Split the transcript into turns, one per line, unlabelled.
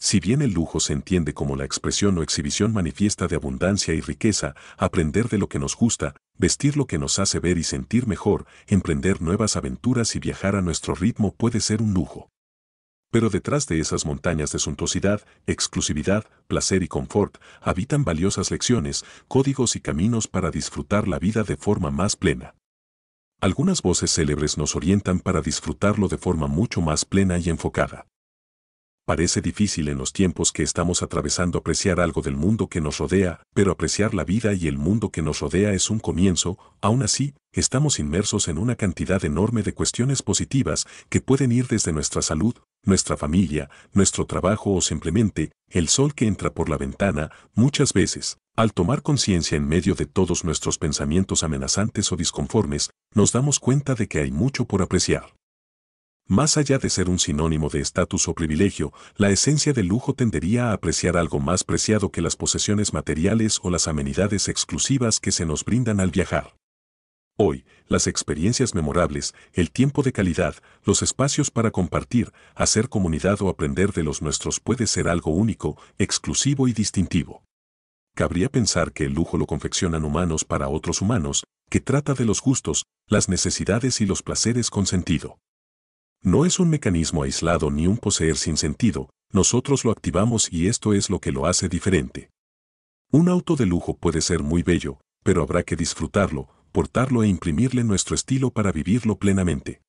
Si bien el lujo se entiende como la expresión o exhibición manifiesta de abundancia y riqueza, aprender de lo que nos gusta, vestir lo que nos hace ver y sentir mejor, emprender nuevas aventuras y viajar a nuestro ritmo puede ser un lujo. Pero detrás de esas montañas de suntuosidad, exclusividad, placer y confort, habitan valiosas lecciones, códigos y caminos para disfrutar la vida de forma más plena. Algunas voces célebres nos orientan para disfrutarlo de forma mucho más plena y enfocada. Parece difícil en los tiempos que estamos atravesando apreciar algo del mundo que nos rodea, pero apreciar la vida y el mundo que nos rodea es un comienzo, aún así, estamos inmersos en una cantidad enorme de cuestiones positivas que pueden ir desde nuestra salud, nuestra familia, nuestro trabajo o simplemente el sol que entra por la ventana, muchas veces. Al tomar conciencia en medio de todos nuestros pensamientos amenazantes o disconformes, nos damos cuenta de que hay mucho por apreciar. Más allá de ser un sinónimo de estatus o privilegio, la esencia del lujo tendería a apreciar algo más preciado que las posesiones materiales o las amenidades exclusivas que se nos brindan al viajar. Hoy, las experiencias memorables, el tiempo de calidad, los espacios para compartir, hacer comunidad o aprender de los nuestros puede ser algo único, exclusivo y distintivo. Cabría pensar que el lujo lo confeccionan humanos para otros humanos, que trata de los gustos, las necesidades y los placeres con sentido. No es un mecanismo aislado ni un poseer sin sentido, nosotros lo activamos y esto es lo que lo hace diferente. Un auto de lujo puede ser muy bello, pero habrá que disfrutarlo, portarlo e imprimirle nuestro estilo para vivirlo plenamente.